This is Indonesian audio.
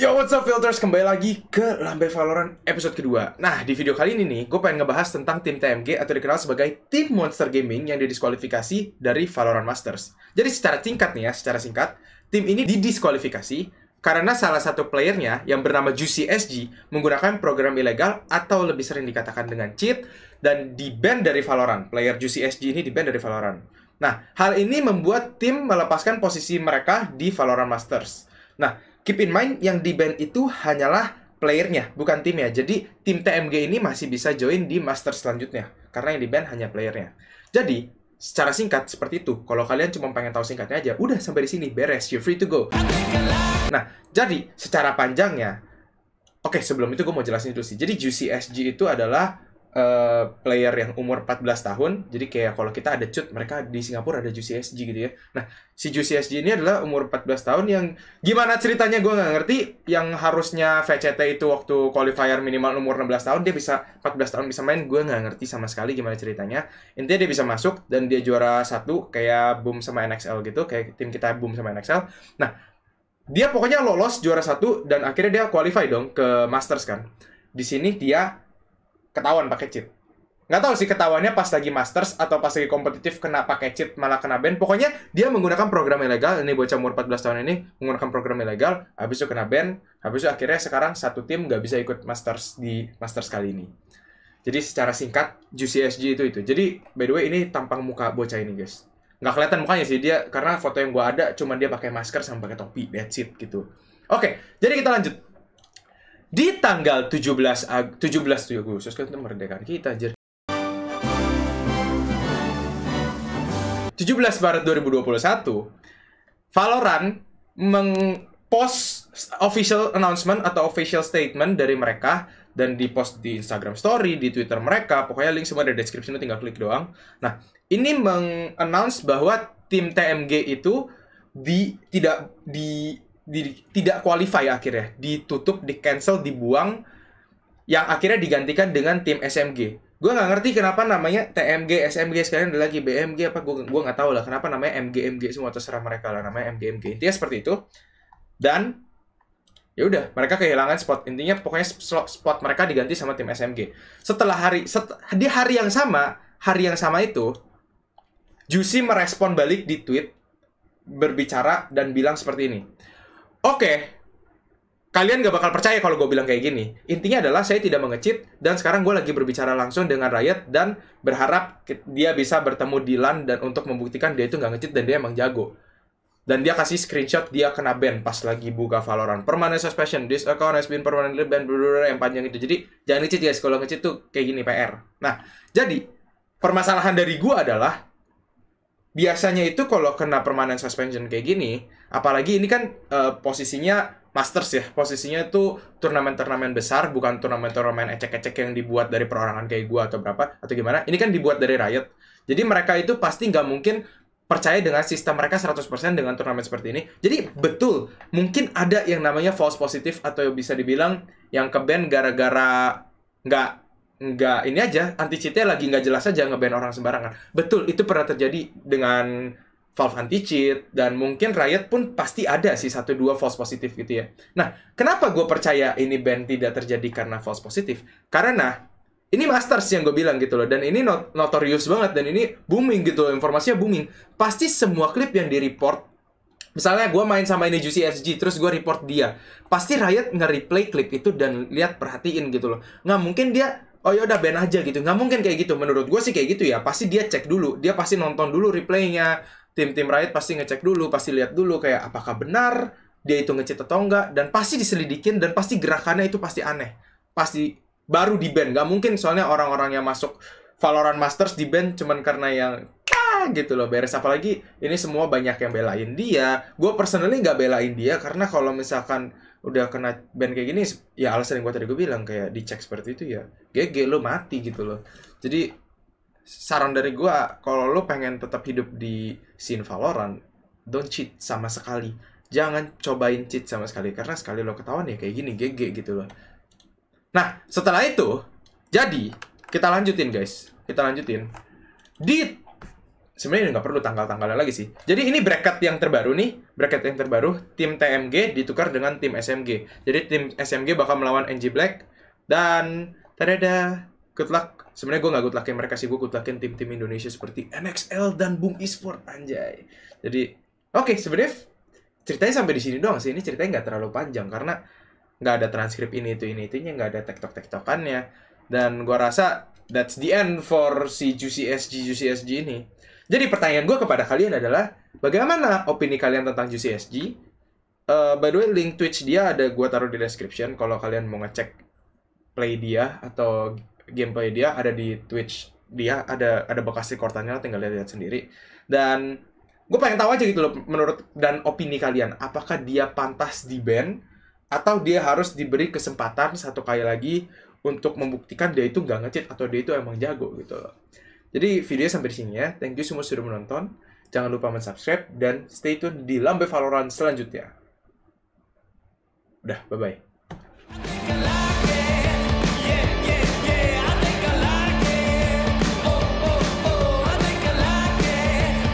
Yo, what's up filters? Kembali lagi ke Lambe Valorant episode kedua. Nah, di video kali ini nih, gue pengen ngebahas tentang tim TMG atau dikenal sebagai tim Monster Gaming yang didiskualifikasi dari Valorant Masters. Jadi secara singkat nih ya, secara singkat, tim ini didiskualifikasi karena salah satu playernya yang bernama Juicy SG menggunakan program ilegal atau lebih sering dikatakan dengan cheat dan di-ban dari Valorant. Player Juicy SG ini di-ban dari Valorant. Nah, hal ini membuat tim melepaskan posisi mereka di Valorant Masters. Nah, keep in mind yang di band itu hanyalah playernya, bukan tim ya. Jadi tim TMG ini masih bisa join di master selanjutnya, karena yang di band hanya playernya. Jadi secara singkat seperti itu. Kalau kalian cuma pengen tahu singkatnya aja, udah sampai di sini beres, You free to go. Nah, jadi secara panjangnya, oke okay, sebelum itu gue mau jelasin dulu sih. Jadi Juicy SG itu adalah Eh, player yang umur 14 tahun. Jadi kayak kalau kita ada cut, mereka di Singapura ada Juicy SG gitu ya. Nah, si Juicy SG ini adalah umur 14 tahun yang gimana ceritanya gue nggak ngerti. Yang harusnya VCT itu waktu qualifier minimal umur 16 tahun, dia bisa 14 tahun bisa main. Gue nggak ngerti sama sekali gimana ceritanya. Intinya dia bisa masuk dan dia juara satu kayak Boom sama NXL gitu. Kayak tim kita Boom sama NXL. Nah, dia pokoknya lolos juara satu dan akhirnya dia qualify dong ke Masters kan. Di sini dia ketahuan pakai cheat nggak tahu sih ketahuannya pas lagi masters atau pas lagi kompetitif kena pakai cheat malah kena ban pokoknya dia menggunakan program ilegal ini bocah umur 14 tahun ini menggunakan program ilegal habis itu kena ban habis itu akhirnya sekarang satu tim nggak bisa ikut masters di masters kali ini jadi secara singkat Juicy SG itu itu jadi by the way ini tampang muka bocah ini guys nggak kelihatan mukanya sih dia karena foto yang gua ada cuma dia pakai masker sama pakai topi that's it gitu oke jadi kita lanjut di tanggal 17 Ag 17 Agustus kan kemerdekaan kita anjir. 17 Maret 2021 Valorant meng post official announcement atau official statement dari mereka dan di post di Instagram story, di Twitter mereka, pokoknya link semua ada di description tinggal klik doang. Nah, ini meng announce bahwa tim TMG itu di tidak di di, tidak qualify akhirnya ditutup di cancel dibuang yang akhirnya digantikan dengan tim SMG gue nggak ngerti kenapa namanya TMG SMG sekarang ada lagi BMG apa gue gue nggak tahu lah kenapa namanya MG MG semua terserah mereka lah namanya MG MG intinya seperti itu dan ya udah mereka kehilangan spot intinya pokoknya slot spot mereka diganti sama tim SMG setelah hari set, di hari yang sama hari yang sama itu Juicy merespon balik di tweet berbicara dan bilang seperti ini Oke, okay. kalian gak bakal percaya kalau gue bilang kayak gini. Intinya adalah saya tidak mengecit dan sekarang gue lagi berbicara langsung dengan Riot dan berharap dia bisa bertemu Dylan dan untuk membuktikan dia itu gak ngecit dan dia emang jago dan dia kasih screenshot dia kena ban pas lagi buka Valorant. Permanent suspension, this account has been permanently banned, yang panjang itu. Jadi jangan ngecit guys, kalau ngecit tuh kayak gini PR. Nah, jadi permasalahan dari gue adalah biasanya itu kalau kena permanent suspension kayak gini, Apalagi ini kan uh, posisinya Masters ya, posisinya itu turnamen-turnamen besar, bukan turnamen-turnamen ecek-ecek yang dibuat dari perorangan kayak gua atau berapa, atau gimana. Ini kan dibuat dari Riot. Jadi mereka itu pasti nggak mungkin percaya dengan sistem mereka 100% dengan turnamen seperti ini. Jadi betul, mungkin ada yang namanya false positif atau bisa dibilang yang ke ban gara-gara nggak nggak ini aja anti cheatnya lagi nggak jelas aja ngeban orang sembarangan. Betul, itu pernah terjadi dengan Valve anti cheat dan mungkin Riot pun pasti ada sih satu dua false positif gitu ya. Nah, kenapa gue percaya ini ban tidak terjadi karena false positif? Karena ini masters yang gue bilang gitu loh dan ini not notorious banget dan ini booming gitu loh informasinya booming. Pasti semua klip yang di report misalnya gue main sama ini Juicy SG terus gue report dia pasti Riot nge-replay klip itu dan lihat perhatiin gitu loh nggak mungkin dia oh ya udah ban aja gitu nggak mungkin kayak gitu menurut gue sih kayak gitu ya pasti dia cek dulu dia pasti nonton dulu replaynya tim-tim Riot pasti ngecek dulu, pasti lihat dulu kayak apakah benar dia itu ngecet atau enggak dan pasti diselidikin dan pasti gerakannya itu pasti aneh. Pasti baru di ban. Gak mungkin soalnya orang-orang yang masuk Valorant Masters di ban cuman karena yang ah, gitu loh beres apalagi ini semua banyak yang belain dia. Gue personally nggak belain dia karena kalau misalkan udah kena ban kayak gini ya alasan yang gue tadi gue bilang kayak dicek seperti itu ya GG lo mati gitu loh. Jadi saran dari gue kalau lo pengen tetap hidup di scene Valorant don't cheat sama sekali jangan cobain cheat sama sekali karena sekali lo ketahuan ya kayak gini GG gitu loh nah setelah itu jadi kita lanjutin guys kita lanjutin di sebenarnya nggak perlu tanggal-tanggalnya lagi sih jadi ini bracket yang terbaru nih bracket yang terbaru tim TMG ditukar dengan tim SMG jadi tim SMG bakal melawan NG Black dan tadada good luck sebenarnya gue nggak good luckin mereka sih gue good luckin tim-tim Indonesia seperti NXL dan Bung Esport anjay jadi oke okay, sebenarnya ceritanya sampai di sini doang sih ini ceritanya nggak terlalu panjang karena nggak ada transkrip ini itu ini itunya nggak ada tektok tektokannya dan gue rasa that's the end for si Juicy SG Juicy SG ini jadi pertanyaan gue kepada kalian adalah bagaimana opini kalian tentang Juicy SG uh, eh, by the way link Twitch dia ada gue taruh di description kalau kalian mau ngecek play dia atau gameplay dia ada di Twitch dia ada ada bekas rekordannya tinggal lihat sendiri dan gue pengen tahu aja gitu loh menurut dan opini kalian apakah dia pantas di ban atau dia harus diberi kesempatan satu kali lagi untuk membuktikan dia itu nggak ngecit atau dia itu emang jago gitu loh. Jadi video sampai di sini ya. Thank you semua sudah menonton. Jangan lupa men-subscribe dan stay tune di Lambe Valorant selanjutnya. Udah, bye-bye.